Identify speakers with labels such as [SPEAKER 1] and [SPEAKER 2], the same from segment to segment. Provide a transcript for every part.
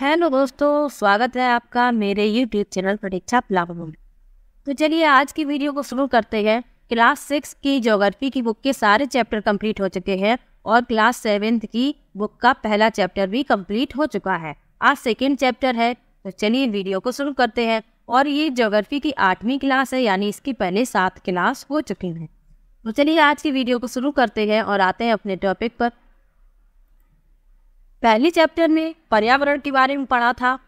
[SPEAKER 1] Hello दोस्तों स्वागत है आपका मेरे यूट्यूब चैनल परीक्षा प्लाव तो चलिए आज की वीडियो को शुरू करते हैं क्लास सिक्स की जोग्राफी की बुक के सारे चैप्टर कंप्लीट हो चुके हैं और क्लास सेवेंथ की बुक का पहला चैप्टर भी कंप्लीट हो चुका है आज सेकेंड चैप्टर है तो चलिए वीडियो को शुरू करते हैं और ये ज्योग्राफी की आठवीं क्लास है यानी इसकी पहले सात क्लास हो चुकी हैं तो चलिए आज की वीडियो को शुरू करते हैं और आते हैं अपने टॉपिक पर पहले चैप्टर में पर्यावरण के बारे में पढ़ा था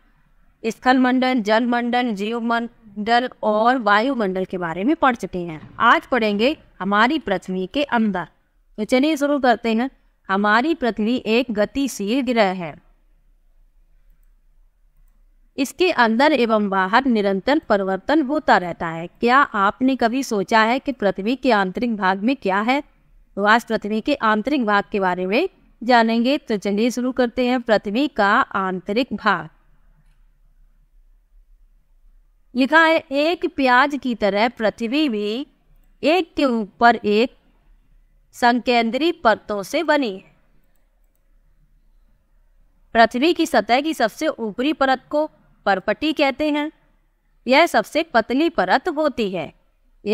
[SPEAKER 1] स्थल मंडल जल मंडल जीव मंडल और वायुमंडल के बारे में पढ़ चुके हैं आज पढ़ेंगे हमारी पृथ्वी के अंदर तो चलिए शुरू करते हैं हमारी पृथ्वी एक गतिशील ग्रह है इसके अंदर एवं बाहर निरंतर परिवर्तन होता रहता है क्या आपने कभी सोचा है कि पृथ्वी के आंतरिक भाग में क्या है तो आज पृथ्वी के आंतरिक भाग के बारे में जानेंगे तो चलिए शुरू करते हैं पृथ्वी का आंतरिक भाग लिखा है एक प्याज की तरह पृथ्वी भी एक के ऊपर एक संकेंद्री परतों से बनी है पृथ्वी की सतह की सबसे ऊपरी परत को परपटी कहते हैं यह सबसे पतली परत होती है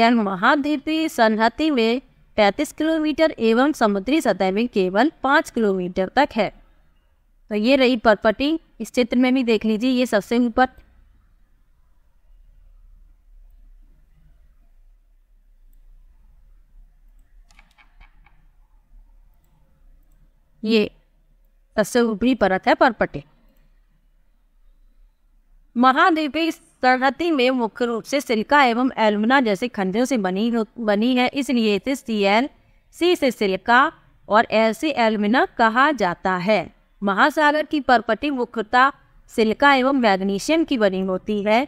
[SPEAKER 1] यह महाद्वीपीय सनहति में 35 किलोमीटर एवं समुद्री सतह में केवल 5 किलोमीटर तक है तो ये रही पर्पटी इस चित्र में भी देख लीजिए ये सबसे ऊपर ये सबसे ऊपरी परत है परपटी महाद्वीपीय सरहदी में मुख्य रूप से सिलिका एवं एलुमिना जैसे खनिजों से बनी बनी है इसलिए इसे सी एल सी से सिलिका और एल से एलुमिना कहा जाता है महासागर की परपटी मुख्यतः सिलिका एवं मैग्नीशियम की बनी होती है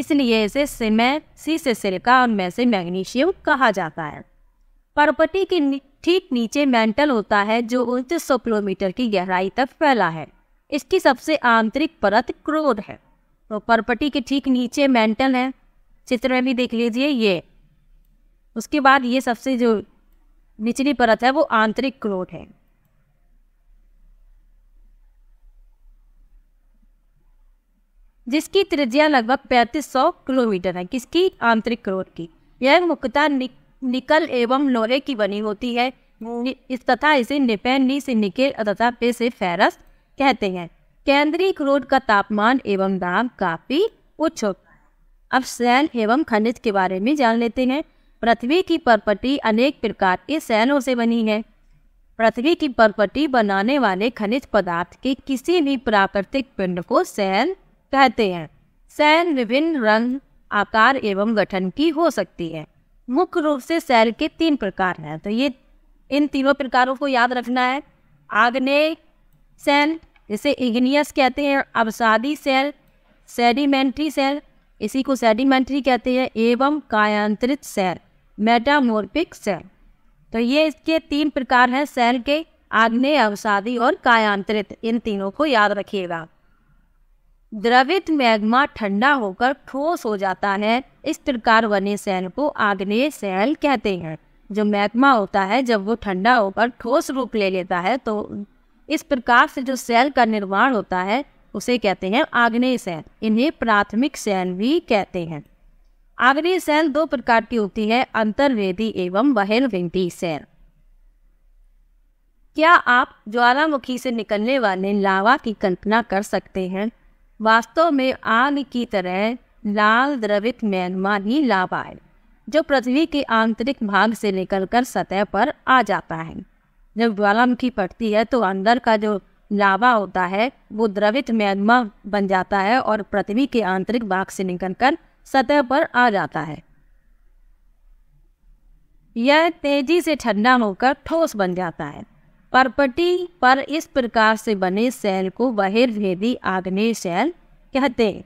[SPEAKER 1] इसलिए इसे सिमें सी से सिलिका और मै से मैग्नीशियम कहा जाता है परपटी के ठीक नीचे मेंटल होता है जो उनतीस सौ किलोमीटर की गहराई तक फैला है इसकी सबसे आंतरिक परत क्रोध है प्रॉपर्टी के ठीक नीचे मेंटल है चित्र में भी देख लीजिए ये उसके बाद ये सबसे जो निचली परत है वो आंतरिक क्रोध है जिसकी त्रिज्या लगभग 3500 किलोमीटर है किसकी आंतरिक क्रोध की यह मुख्यतः नि, निकल एवं लोहे की बनी होती है हम्म। इस तथा इसे निपेन से निकेल तथा पे से फेरस कहते हैं केंद्रीय क्रोध का तापमान एवं दाब काफी उच्च होता है अब शैल एवं खनिज के बारे में जान लेते हैं पृथ्वी की परपटी अनेक प्रकार के शैलों से बनी है पृथ्वी की परपटी बनाने वाले खनिज पदार्थ के किसी भी प्राकृतिक पिंड को शैल कहते हैं शैल विभिन्न रंग आकार एवं गठन की हो सकती है मुख्य रूप से शैल के तीन प्रकार हैं तो ये इन तीनों प्रकारों को याद रखना है आग्नेय शैल जैसे इग्नियस कहते हैं अवसादी सेल सेडिमेंट्री सेल इसी को सेडिमेंट्री कहते हैं एवं कायांतरित सेल मेटामोर्पिक सेल तो ये इसके तीन प्रकार हैं सेल के आग्नेय अवसादी और कायांतरित इन तीनों को याद रखिएगा द्रवित मैग्मा ठंडा होकर ठोस हो जाता है इस प्रकार बने सेल को आग्नेय सेल कहते हैं जो मैग्मा होता है जब वो ठंडा होकर ठोस रूप ले लेता है तो इस प्रकार से जो सेल का निर्माण होता है उसे कहते हैं आग्नेय सेल इन्हें प्राथमिक सेल भी कहते हैं आग्नेय सेल दो प्रकार की होती है अंतर्वेदी एवं बहिर्वेदी सेल क्या आप ज्वालामुखी से निकलने वाले लावा की कल्पना कर सकते हैं वास्तव में आग की तरह लाल द्रवित मैग्मा ही लावा है जो पृथ्वी के आंतरिक भाग से निकलकर सतह पर आ जाता है जब ज्वालामुखी फटती है तो अंदर का जो लावा होता है वो द्रवित मैग्मा बन जाता है और पृथ्वी के आंतरिक भाग से निकलकर सतह पर आ जाता है यह तेजी से ठंडा होकर ठोस बन जाता है परपटी पर इस प्रकार से बने सेल को बहिर्भेदी आग्नेय सेल कहते हैं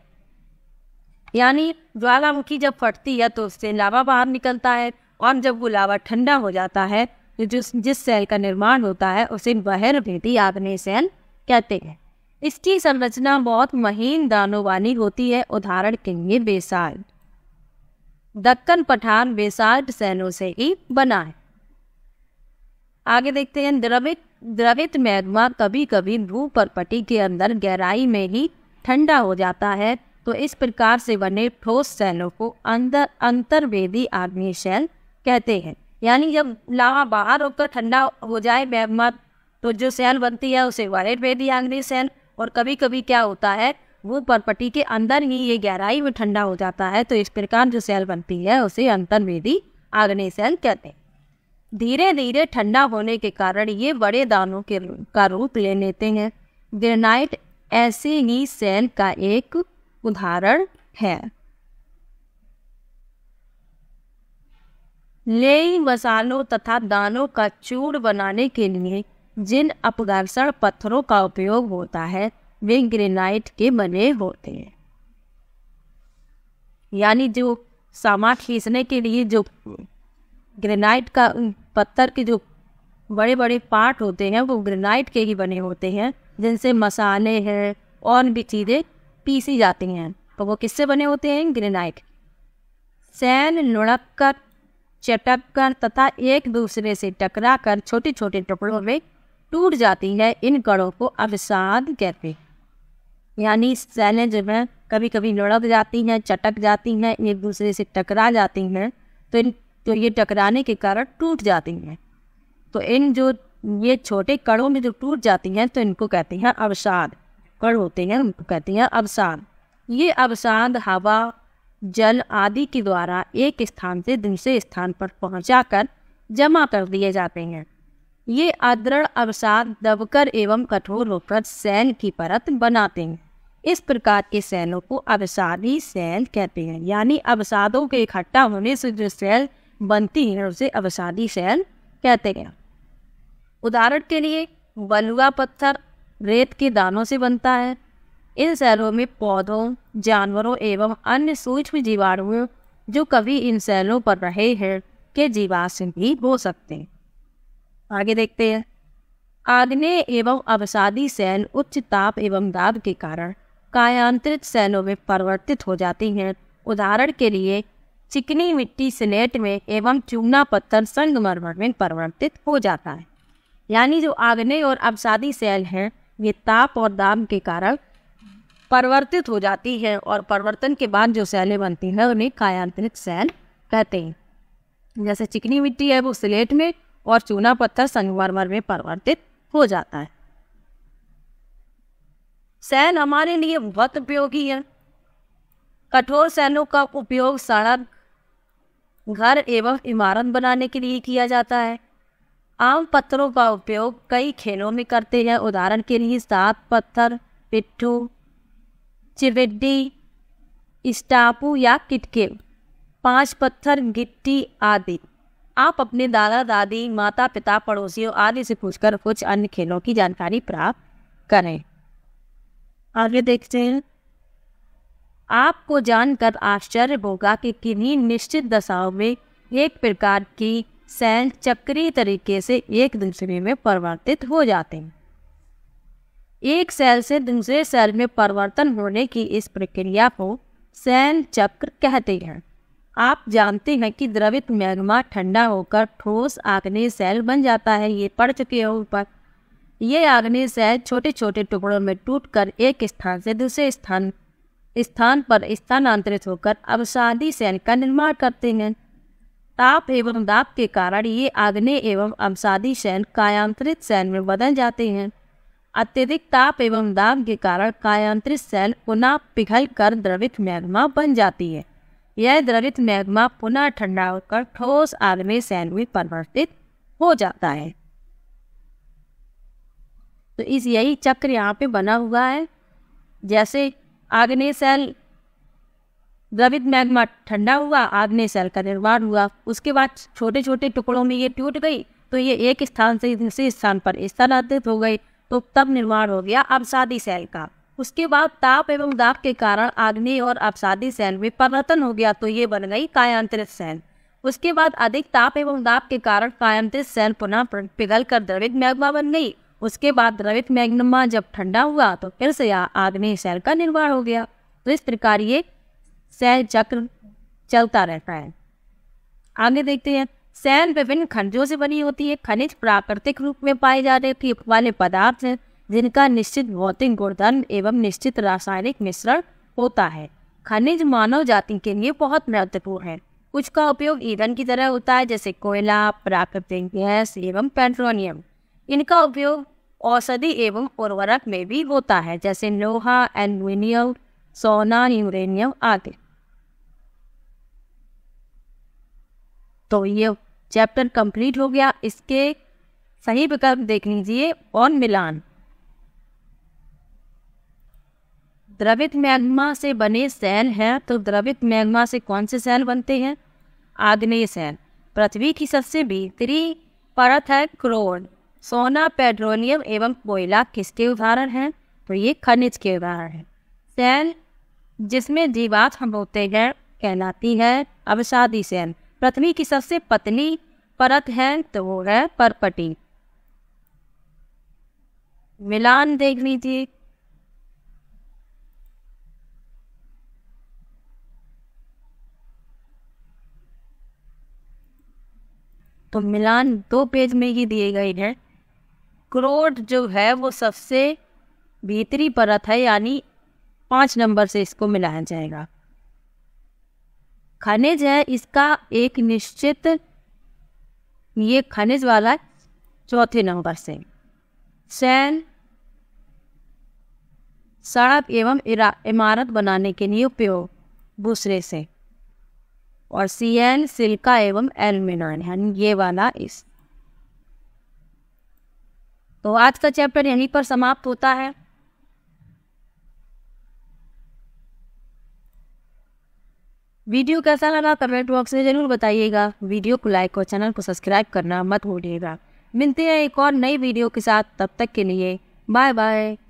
[SPEAKER 1] यानी ज्वालामुखी जब फटती है तो उससे लावा बाहर निकलता है और जब वो लावा ठंडा हो जाता है जिस जिस सेल का निर्माण होता है उसे बहिर्भेदी आग्ने सेल कहते हैं इसकी संरचना बहुत महीन दानों वाली होती है उदाहरण के लिए बेसाल दक्कन पठान बेसाल्ट सैनों से ही बना है आगे देखते हैं द्रवित द्रवित मैग्मा कभी कभी पट्टी के अंदर गहराई में ही ठंडा हो जाता है तो इस प्रकार से बने ठोस शैलों को अंदर अंतर्वेदी आग्नेय शैल कहते हैं यानी जब लावा बाहर होकर ठंडा हो जाए मेहमत तो जो सेल बनती है उसे वायरेट बेदियांगनी सेल और कभी कभी क्या होता है वो परपटी के अंदर ही ये गहराई में ठंडा हो जाता है तो इस प्रकार जो सेल बनती है उसे अंतर्वेदी आग्नि सेल कहते हैं धीरे धीरे ठंडा होने के कारण ये बड़े दानों के का रूप ले लेते हैं ग्रेनाइट ऐसे ही सेल का एक उदाहरण है लेई मसालों तथा दानों का चूर बनाने के लिए जिन अपघर्षण पत्थरों का उपयोग होता है वे ग्रेनाइट के बने होते हैं यानी जो सामान खींचने के लिए जो ग्रेनाइट का पत्थर के जो बड़े बड़े पार्ट होते हैं वो ग्रेनाइट के ही बने होते हैं जिनसे मसाले हैं और भी चीज़ें पीसी जाती हैं तो वो किससे बने होते हैं ग्रेनाइट सैन लुढ़क कर चटक तथा एक दूसरे से टकरा कर छोटे छोटे टुकड़ों में टूट जाती है इन कड़ों को अवसाद कहते हैं यानी सेलें जो है कभी कभी लुढ़क जाती हैं चटक जाती हैं एक दूसरे से टकरा जाती हैं तो इन तो ये टकराने के कारण टूट जाती हैं तो इन जो ये छोटे कड़ों में जो टूट जाती हैं तो इनको कहते हैं अवसाद कड़ होते हैं उनको कहते हैं अवसाद ये अवसाद हवा जल आदि के द्वारा एक स्थान से दूसरे स्थान पर पहुंचाकर जमा कर दिए जाते हैं ये आदृढ़ अवसाद दबकर एवं कठोर होकर सैन की परत बनाते हैं इस प्रकार के सैनों को अवसादी सैन कहते हैं यानी अवसादों के इकट्ठा होने से जो सैल बनती है उसे अवसादी सैन कहते हैं उदाहरण के लिए बलुआ पत्थर रेत के दानों से बनता है इन सेलों में पौधों जानवरों एवं अन्य सूक्ष्म जीवाणुओं जो कभी इन सेलों पर रहे हैं के जीवाश्म भी हो सकते हैं आगे देखते हैं आग्नेय एवं अवसादी सेल उच्च ताप एवं दाब के कारण कायांतरित सेलों में परिवर्तित हो जाती हैं उदाहरण के लिए चिकनी मिट्टी स्लेट में एवं चूना पत्थर संगमरमर में परिवर्तित हो जाता है यानी जो आग्नेय और अवसादी सेल हैं वे ताप और दाब के कारण परिवर्तित हो जाती है और परिवर्तन के बाद जो सैलें बनती हैं उन्हें कायांतरिक सेल कहते हैं जैसे चिकनी मिट्टी है वो स्लेट में और चूना पत्थर संगमरमर में परिवर्तित हो जाता है सेल हमारे लिए बहुत उपयोगी है कठोर सेलों का उपयोग सड़क घर एवं इमारत बनाने के लिए किया जाता है आम पत्थरों का उपयोग कई खेलों में करते हैं उदाहरण के लिए सात पत्थर पिट्ठू चिवेड्डी स्टापू या किटकेव पांच पत्थर गिट्टी आदि आप अपने दादा दादी माता पिता पड़ोसियों आदि से पूछकर कुछ अन्य खेलों की जानकारी प्राप्त करें आगे देखते हैं आपको जानकर आश्चर्य होगा कि किन्हीं निश्चित दशाओं में एक प्रकार की सैल चक्रीय तरीके से एक दूसरे में परिवर्तित हो जाते हैं एक सेल से दूसरे सेल में परिवर्तन होने की इस प्रक्रिया को सैन चक्र कहते हैं आप जानते हैं कि द्रवित मैग्मा ठंडा होकर ठोस आग्ने सेल बन जाता है ये पढ़ चुके हो ऊपर ये आग्ने सेल छोटे छोटे टुकड़ों में टूटकर एक स्थान से दूसरे स्थान स्थान पर स्थानांतरित होकर अवसादी सेल का निर्माण करते हैं ताप एवं दाप के कारण ये आग्नेय एवं अवसादी सेल कायांतरित सेल में बदल जाते हैं अत्यधिक ताप एवं दाब के कारण कायांत्रित सेल पुनः पिघल कर द्रवित मैग्मा बन जाती है यह द्रवित मैग्मा पुनः ठंडा होकर ठोस आदमी सेल में परिवर्तित हो जाता है तो इस यही चक्र यहाँ पे बना हुआ है जैसे आग्नेय सेल द्रवित मैग्मा ठंडा हुआ आग्नेय सेल का निर्माण हुआ उसके बाद छोटे छोटे टुकड़ों में ये टूट गई तो ये एक स्थान से दूसरे स्थान पर स्थानांतरित हो गई तो तब निर्माण हो गया अपसादी सेल का उसके बाद ताप एवं दाप के कारण आग्नेय और अपसादी सेल में परिवर्तन हो गया तो ये बन गई कायांतरित सेल उसके बाद अधिक ताप एवं दाप के कारण कायांतरित सेल पुनः पिघल कर द्रवित मैग्मा बन गई उसके बाद द्रवित मैग्मा जब ठंडा हुआ तो फिर से यह आग्नेय सेल का निर्माण हो गया तो इस प्रकार ये सेल चक्र चलता रहता है आगे देखते हैं सैन विभिन्न खनिजों से बनी होती है खनिज प्राकृतिक रूप में पाए जाने वाले पदार्थ हैं जिनका निश्चित भौतिक गुणधर्म एवं निश्चित रासायनिक मिश्रण होता है खनिज मानव जाति के लिए बहुत महत्वपूर्ण है कुछ का उपयोग ईंधन की तरह होता है जैसे कोयला प्राकृतिक गैस एवं पेट्रोलियम इनका उपयोग औषधि एवं उर्वरक में भी होता है जैसे लोहा एल्यूमिनियम सोना यूरेनियम आदि तो ये चैप्टर कंप्लीट हो गया इसके सही विकल्प देख लीजिए ऑन मिलान द्रवित मैग्मा से बने सेल हैं तो द्रवित मैग्मा से कौन से सेल बनते हैं आग्नेय सेल पृथ्वी की सबसे भीतरी परत है क्रोन सोना पेट्रोलियम एवं कोयला किसके उदाहरण हैं तो ये खनिज के उदाहरण हैं सेल जिसमें जीवात हम होते हैं कहलाती है अवसादी सेल पृथ्वी की सबसे पतली परत है तो वो है परपटी मिलान देख लीजिए तो मिलान दो पेज में ही दिए गए हैं क्रोड जो है वो सबसे भीतरी परत है यानी पांच नंबर से इसको मिलाया जाएगा खनिज है इसका एक निश्चित ये खनिज वाला चौथे नंबर से सैन सड़क एवं इमारत बनाने के लिए उपयोग दूसरे से और सी एन सिल्का एवं एलमिनान यानी ये वाला इस तो आज का चैप्टर यहीं पर समाप्त होता है वीडियो कैसा लगा कमेंट बॉक्स में ज़रूर बताइएगा वीडियो को लाइक और चैनल को सब्सक्राइब करना मत भूलिएगा मिलते हैं एक और नई वीडियो के साथ तब तक के लिए बाय बाय